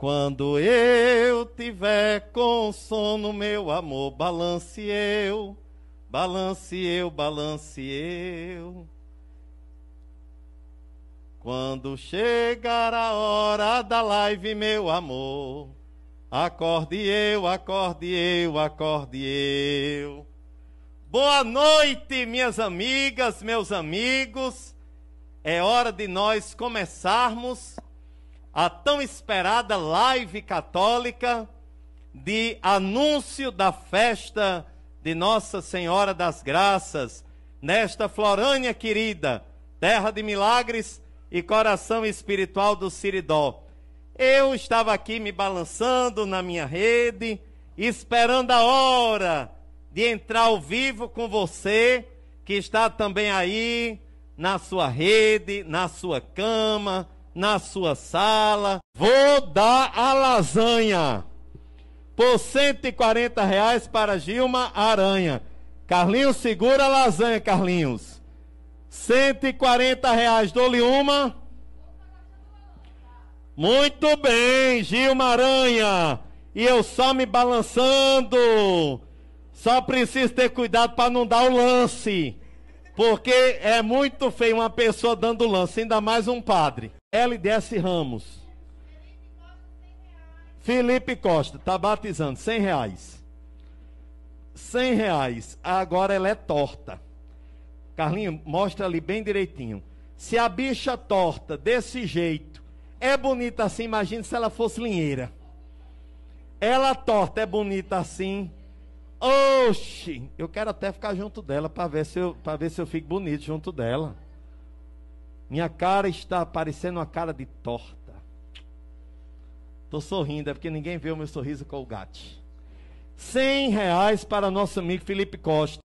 Quando eu tiver com sono, meu amor, balance eu, balance eu, balance eu. Quando chegar a hora da live, meu amor, acorde eu, acorde eu, acorde eu. Boa noite, minhas amigas, meus amigos. É hora de nós começarmos a tão esperada live católica de anúncio da festa de Nossa Senhora das Graças, nesta Florânia querida, terra de milagres e coração espiritual do Siridó. Eu estava aqui me balançando na minha rede, esperando a hora de entrar ao vivo com você, que está também aí na sua rede, na sua cama, na sua sala. Vou dar a lasanha por 140 reais para Gilma Aranha. Carlinhos, segura a lasanha, Carlinhos. 140 reais, dou-lhe uma. Muito bem, Gilma Aranha. E eu só me balançando. Só preciso ter cuidado para não dar o lance. Porque é muito feio uma pessoa dando lance, ainda mais um padre. LDS Ramos. Felipe Costa, está batizando, 100 reais. 100 reais. Agora ela é torta. Carlinho, mostra ali bem direitinho. Se a bicha torta, desse jeito, é bonita assim, imagina se ela fosse linheira. Ela torta, é bonita assim. Oxi! Eu quero até ficar junto dela para ver, se eu, ver se eu fico bonito junto dela. Minha cara está parecendo uma cara de torta. Estou sorrindo, é porque ninguém vê o meu sorriso gato. 100 reais para nosso amigo Felipe Costa.